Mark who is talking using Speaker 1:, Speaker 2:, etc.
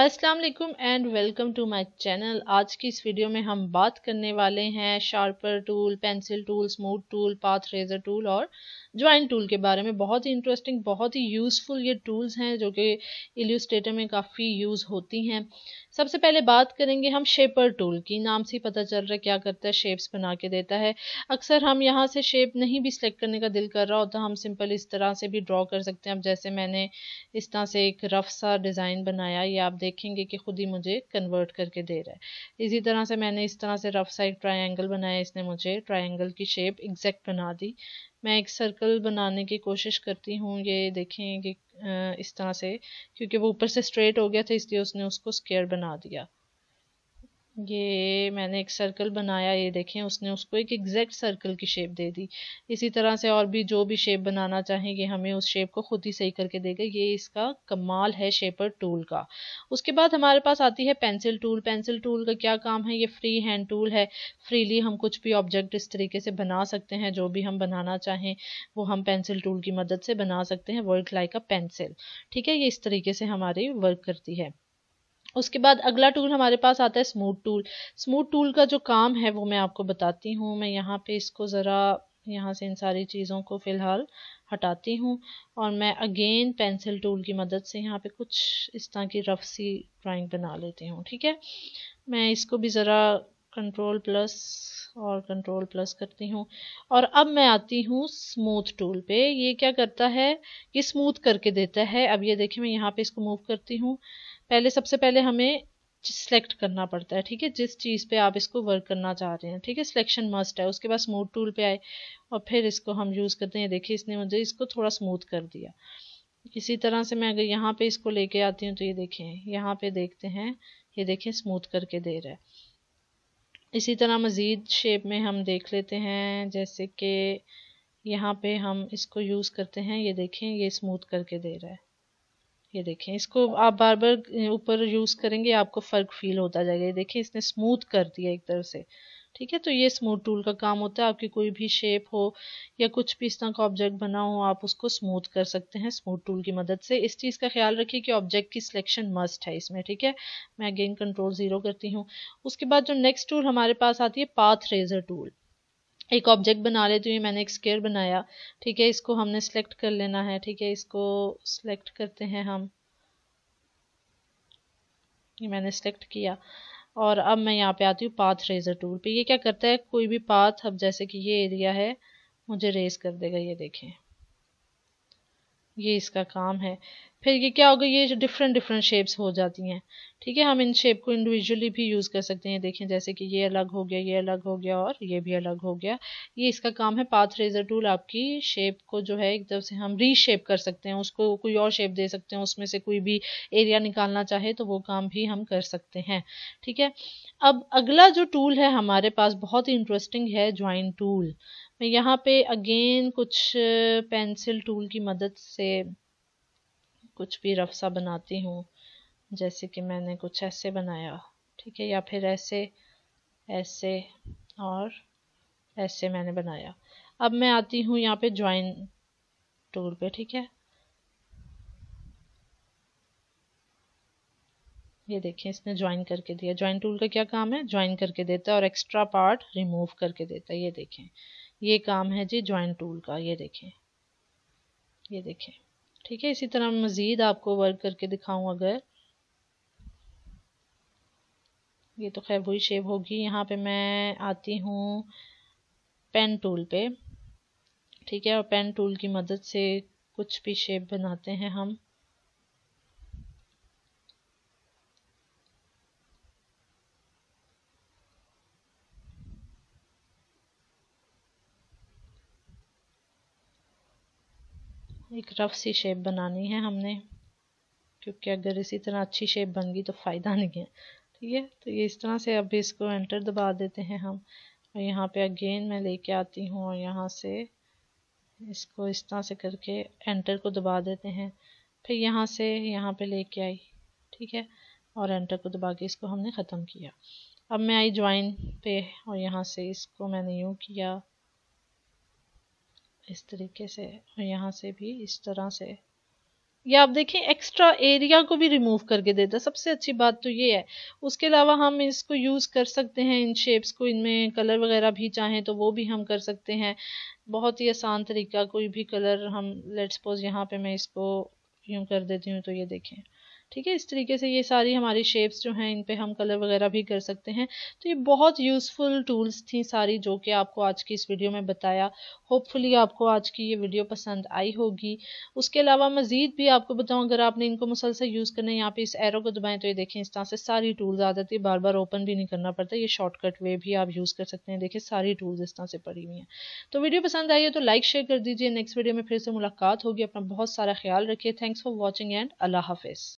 Speaker 1: अस्सलाम वालेकुम and welcome to my channel आज की इस वीडियो में हम बात करने वाले हैं shaper tool pencil tool smooth tool path eraser tool और ज्वाइन टूल के बारे में बहुत ही इंटरेस्टिंग बहुत ही यूज़फुल ये टूल्स हैं जो कि एल्यूस्टेटर में काफ़ी यूज़ होती हैं सबसे पहले बात करेंगे हम शेपर टूल की नाम से ही पता चल रहा है क्या करता है शेप्स बना के देता है अक्सर हम यहाँ से शेप नहीं भी सिलेक्ट करने का दिल कर रहा होता हम सिंपल इस तरह से भी ड्रॉ कर सकते हैं अब जैसे मैंने इस तरह से एक रफ सा डिज़ाइन बनाया ये आप देखेंगे कि खुद ही मुझे कन्वर्ट करके दे रहा है इसी तरह से मैंने इस तरह से रफ सा एक ट्राइंगल बनाया इसने मुझे ट्राइंगल की शेप एग्जैक्ट बना दी मैं एक सर्कल बनाने की कोशिश करती हूँ ये देखें कि इस तरह से क्योंकि वो ऊपर से स्ट्रेट हो गया था इसलिए उसने उसको स्केयर बना दिया ये मैंने एक सर्कल बनाया ये देखें उसने उसको एक एग्जैक्ट सर्कल की शेप दे दी इसी तरह से और भी जो भी शेप बनाना चाहेंगे हमें उस शेप को खुद ही सही करके देगा ये इसका कमाल है शेपर टूल का उसके बाद हमारे पास आती है पेंसिल टूल पेंसिल टूल का क्या काम है ये फ्री हैंड टूल है फ्रीली हम कुछ भी ऑब्जेक्ट इस तरीके से बना सकते हैं जो भी हम बनाना चाहें वो हम पेंसिल टूल की मदद से बना सकते हैं वर्क लाइक अ पेंसिल ठीक है ये इस तरीके से हमारी वर्क करती है उसके बाद अगला टूल हमारे पास आता है स्मूथ टूल स्मूथ टूल का जो काम है वो मैं आपको बताती हूँ मैं यहाँ पे इसको ज़रा यहाँ से इन सारी चीज़ों को फ़िलहाल हटाती हूँ और मैं अगेन पेंसिल टूल की मदद से यहाँ पे कुछ इस तरह की रफ सी ड्राइंग बना लेती हूँ ठीक है मैं इसको भी ज़रा कंट्रोल प्लस और कंट्रोल प्लस करती हूँ और अब मैं आती हूँ स्मूथ टूल पे ये क्या करता है ये स्मूथ करके देता है अब ये देखिए मैं यहाँ पे इसको मूव करती हूँ पहले सबसे पहले हमें सेलेक्ट करना पड़ता है ठीक है जिस चीज़ पे आप इसको वर्क करना चाह रहे हैं ठीक है सिलेक्शन मस्ट है उसके बाद स्मूथ टूल पे आए और फिर इसको हम यूज़ करते हैं देखिए इसने मुझे इसको थोड़ा स्मूथ कर दिया इसी तरह से मैं अगर यहाँ पे इसको लेके आती हूँ तो ये देखें यहाँ पे देखते हैं ये देखें स्मूथ करके दे रहा है इसी तरह मज़ीद शेप में हम देख लेते हैं जैसे कि यहाँ पे हम इसको यूज़ करते हैं ये देखें ये स्मूथ करके दे रहा है ये देखें इसको आप बार बार ऊपर यूज़ करेंगे आपको फ़र्क फील होता जाएगा ये देखें इसने स्मूथ कर दिया एक तरह से ठीक है तो ये स्मूथ टूल का काम होता है आपकी कोई भी शेप हो या कुछ भी इस तरह का ऑब्जेक्ट बना हो आप उसको स्मूथ कर सकते हैं स्मूथ टूल की मदद से इस चीज़ का ख्याल रखिए कि ऑब्जेक्ट की सिलेक्शन मस्ट है इसमें ठीक है मैं अगेन कंट्रोल ज़ीरो करती हूँ उसके बाद जो नेक्स्ट टूल हमारे पास आती है पाथ रेजर टूल एक ऑब्जेक्ट बना लेती तो हूँ मैंने एक स्केयर बनाया ठीक है इसको हमने सेलेक्ट कर लेना है ठीक है इसको सेलेक्ट करते हैं हम ये मैंने सेलेक्ट किया और अब मैं यहाँ पे आती हूँ पाथ रेजर टूल पे ये क्या करता है कोई भी पाथ अब जैसे कि ये एरिया है मुझे रेज कर देगा ये देखें ये इसका काम है फिर ये क्या होगा ये डिफरेंट डिफरेंट शेप्स हो जाती हैं ठीक है हम इन शेप को इंडिविजुअली भी यूज़ कर सकते हैं देखें जैसे कि ये अलग हो गया ये अलग हो गया और ये भी अलग हो गया ये इसका काम है पाथ रेजर टूल आपकी शेप को जो है एक तरफ से हम रीशेप कर सकते हैं उसको कोई और शेप दे सकते हैं उसमें से कोई भी एरिया निकालना चाहे तो वो काम भी हम कर सकते हैं ठीक है अब अगला जो टूल है हमारे पास बहुत ही इंटरेस्टिंग है ज्वाइन टूल मैं यहाँ पे अगेन कुछ पेंसिल टूल की मदद से कुछ भी रफ सा बनाती हूँ जैसे कि मैंने कुछ ऐसे बनाया ठीक है या फिर ऐसे ऐसे और ऐसे मैंने बनाया अब मैं आती हूँ यहाँ पे ज्वाइन टूल पे ठीक है ये देखिए इसने ज्वाइन करके दिया ज्वाइन टूल का क्या काम है ज्वाइन करके देता है और एक्स्ट्रा पार्ट रिमूव करके देता है ये देखें ये काम है जी ज्वाइन टूल का ये देखें ये देखें ठीक है इसी तरह मज़ीद आपको वर्क करके दिखाऊँ अगर ये तो खैर वही शेप होगी यहाँ पे मैं आती हूँ पेन टूल पे ठीक है और पेन टूल की मदद से कुछ भी शेप बनाते हैं हम एक रफ सी शेप बनानी है हमने क्योंकि अगर इसी तरह अच्छी शेप बन गई तो फ़ायदा नहीं है ठीक है तो ये इस तरह से अब इसको एंटर दबा देते हैं हम और यहाँ पे अगेन मैं लेके आती हूँ और यहाँ से इसको इस तरह से करके एंटर को दबा देते हैं फिर यहाँ से यहाँ पे लेके आई ठीक है और एंटर को दबा के इसको हमने ख़त्म किया अब मैं आई ज्वाइन पे और यहाँ से इसको मैंने यूँ किया इस तरीके से और यहाँ से भी इस तरह से या आप देखें एक्स्ट्रा एरिया को भी रिमूव करके देता है सबसे अच्छी बात तो ये है उसके अलावा हम इसको यूज़ कर सकते हैं इन शेप्स को इनमें कलर वगैरह भी चाहें तो वो भी हम कर सकते हैं बहुत ही आसान तरीका कोई भी कलर हम लेट्स सपोज यहाँ पे मैं इसको यूँ कर देती हूँ तो ये देखें ठीक है इस तरीके से ये सारी हमारी शेप्स जो हैं इन पे हम कलर वगैरह भी कर सकते हैं तो ये बहुत यूज़फुल टूल्स थी सारी जो कि आपको आज की इस वीडियो में बताया होपफुली आपको आज की ये वीडियो पसंद आई होगी उसके अलावा मज़ीद भी आपको बताऊँ अगर आपने इनको मुसलसल यूज़ करना है यहाँ पे इस एरो को दबाएं तो ये देखें इस तरह से सारी टूल्स आ जाती है बार बार ओपन भी नहीं करना पड़ता ये शॉर्टकट वे भी आप यूज़ कर सकते हैं देखिए सारी टूल्स इस तरह से पड़ी हुई हैं तो वीडियो पसंद आई है तो लाइक शेयर कर दीजिए नेक्स्ट वीडियो में फिर से मुलाकात होगी अपना बहुत सारा ख्याल रखिए थैंक्स फॉर वॉचिंग एंड अल्लाह हाफिज़